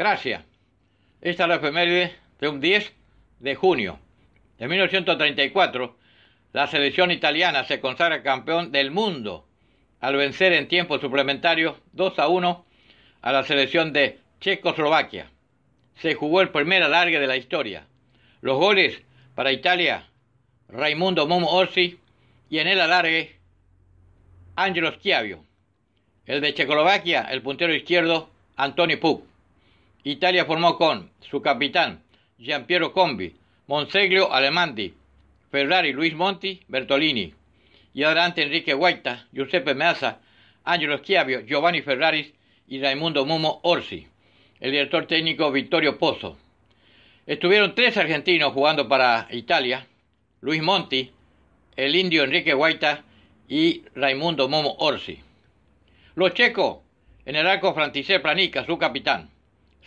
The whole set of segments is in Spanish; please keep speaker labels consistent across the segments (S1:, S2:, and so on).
S1: Gracias. Esta es la efeméride de un 10 de junio de 1934. La selección italiana se consagra campeón del mundo al vencer en tiempo suplementario 2 a 1 a la selección de Checoslovaquia. Se jugó el primer alargue de la historia. Los goles para Italia, Raimundo Momo Orsi y en el alargue, Angelo Schiavio. El de Checoslovaquia, el puntero izquierdo, Antoni Puk. Italia formó con su capitán Piero Combi, Monseglio Alemandi, Ferrari Luis Monti, Bertolini. Y adelante Enrique Guaita, Giuseppe Meaza, Angelo Schiavio, Giovanni Ferraris y Raimundo Momo Orsi. El director técnico Vittorio Pozzo. Estuvieron tres argentinos jugando para Italia, Luis Monti, el indio Enrique Guaita y Raimundo Momo Orsi. Los checos, en el arco Franticé Planica, su capitán.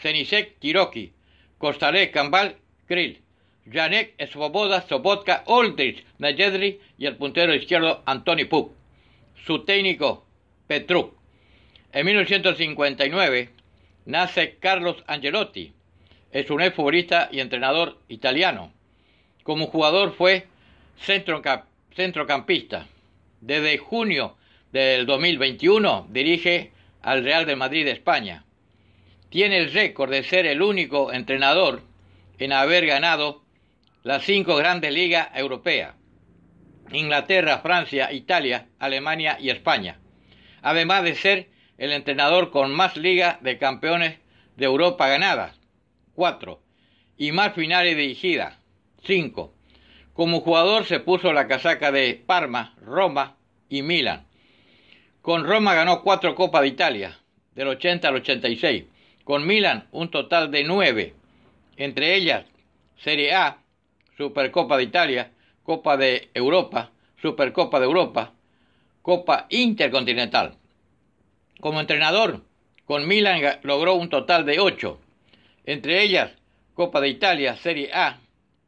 S1: Zenisek Kiroki, Costaré Cambal Krill, Janek Svoboda Sobotka Oldrich Najedri y el puntero izquierdo Antoni Pup. Su técnico Petruk. En 1959 nace Carlos Angelotti. Es un exfutbolista y entrenador italiano. Como jugador fue centrocampista. Desde junio del 2021 dirige al Real de Madrid de España tiene el récord de ser el único entrenador en haber ganado las cinco grandes ligas europeas, Inglaterra, Francia, Italia, Alemania y España, además de ser el entrenador con más ligas de campeones de Europa ganadas, cuatro, y más finales dirigidas, cinco. Como jugador se puso la casaca de Parma, Roma y Milán. Con Roma ganó cuatro Copas de Italia, del 80 al 86 con Milan un total de nueve, entre ellas Serie A, Supercopa de Italia, Copa de Europa, Supercopa de Europa, Copa Intercontinental. Como entrenador, con Milan logró un total de ocho, entre ellas Copa de Italia, Serie A,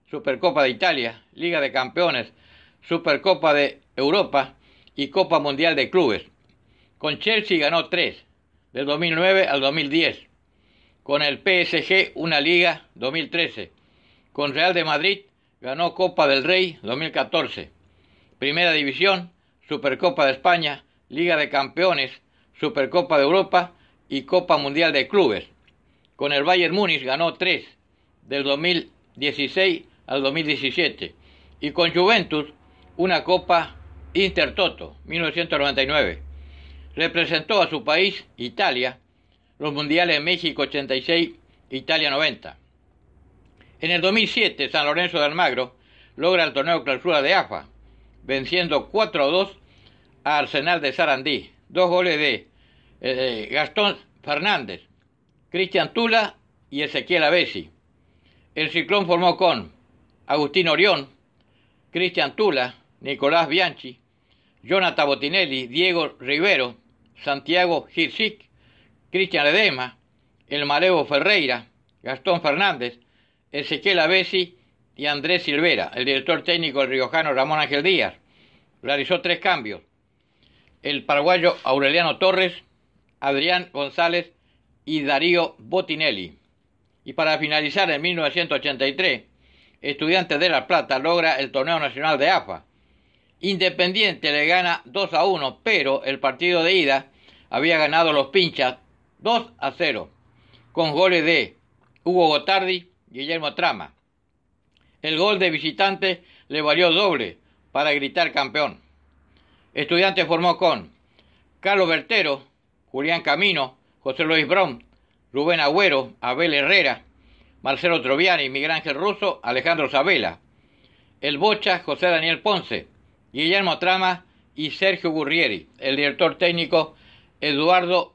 S1: Supercopa de Italia, Liga de Campeones, Supercopa de Europa y Copa Mundial de Clubes. Con Chelsea ganó tres, del 2009 al 2010 con el PSG una liga 2013. Con Real de Madrid ganó Copa del Rey 2014. Primera División, Supercopa de España, Liga de Campeones, Supercopa de Europa y Copa Mundial de Clubes. Con el Bayern Múnich ganó tres, del 2016 al 2017. Y con Juventus, una Copa Intertoto, 1999. Representó a su país, Italia, los mundiales México 86, Italia 90. En el 2007, San Lorenzo de Almagro logra el torneo clausura de AFA, venciendo 4-2 a Arsenal de Sarandí. Dos goles eh, de Gastón Fernández, Cristian Tula y Ezequiel Avesi. El ciclón formó con Agustín Orión, Cristian Tula, Nicolás Bianchi, Jonathan Botinelli, Diego Rivero, Santiago Girsic Cristian Ledema, el Malevo Ferreira, Gastón Fernández, Ezequiel Avesi y Andrés Silvera. El director técnico del riojano Ramón Ángel Díaz realizó tres cambios. El paraguayo Aureliano Torres, Adrián González y Darío Botinelli. Y para finalizar, en 1983, Estudiantes de La Plata logra el torneo nacional de AFA. Independiente le gana 2 a 1, pero el partido de ida había ganado los pinchas 2 a 0, con goles de Hugo Gotardi, Guillermo Trama. El gol de visitante le valió doble para gritar campeón. Estudiante formó con Carlos Bertero, Julián Camino, José Luis Brown, Rubén Agüero, Abel Herrera, Marcelo Troviani, Miguel Ángel Russo, Alejandro Sabela. El Bocha, José Daniel Ponce, Guillermo Trama y Sergio Gurrieri. El director técnico, Eduardo